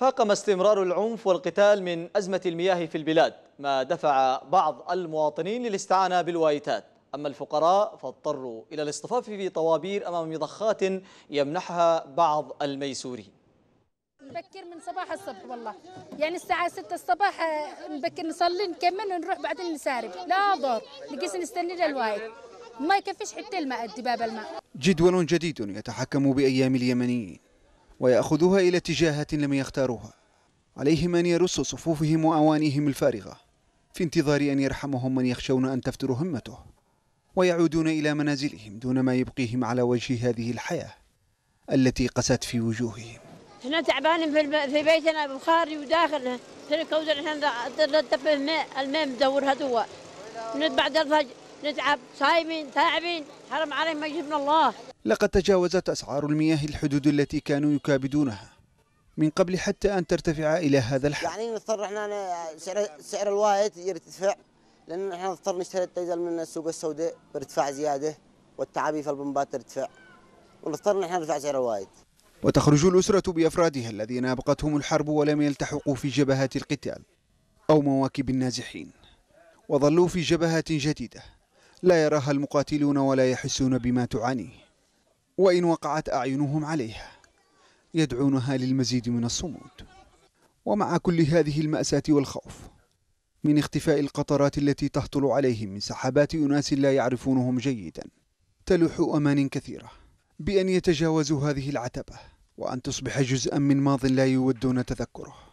فاقم استمرار العنف والقتال من أزمة المياه في البلاد ما دفع بعض المواطنين للاستعانة بالوايتات أما الفقراء فاضطروا إلى الاصطفاف في طوابير أمام مضخات يمنحها بعض الميسورين نبكر من صباح الصبح والله يعني الساعة 6 الصباح آه، نبكر نصلي نكمل ونروح بعدين نسارب لا ضر نقيس نستني للوايت ما يكفيش حتى الماء الدباب الماء جدول جديد يتحكم بأيام اليمنيين ويأخذوها إلى اتجاهات لم يختاروها عليهم أن يرصوا صفوفهم وأوانيهم الفارغة في انتظار أن يرحمهم من يخشون أن تفتر همته ويعودون إلى منازلهم دون ما يبقيهم على وجه هذه الحياة التي قست في وجوههم احنا تعبانين في, في بيتنا بخاري وداخل في الكودر احنا الماء الماء مدور هدوء نتبع الفجر نتعب صايمين تعبين حرم عليهم ما يجيبنا الله لقد تجاوزت أسعار المياه الحدود التي كانوا يكابدونها من قبل حتى أن ترتفع إلى هذا الحد يعني نضطر احنا سعر, سعر الوايت يرتفع لأن احنا نضطر نشتري الديزل من السوق السوداء بارتفاع زيادة والتعابي في البمبات ترتفع ونضطر احنا نرفع سعر الوايت وتخرج الأسرة بأفرادها الذين أبقتهم الحرب ولم يلتحقوا في جبهات القتال أو مواكب النازحين وظلوا في جبهات جديدة لا يراها المقاتلون ولا يحسون بما تعانيه وإن وقعت أعينهم عليها يدعونها للمزيد من الصمود ومع كل هذه المأساة والخوف من اختفاء القطرات التي تهطل عليهم من سحابات أناس لا يعرفونهم جيدا تلوح أمان كثيرة بأن يتجاوزوا هذه العتبة وأن تصبح جزءا من ماض لا يودون تذكره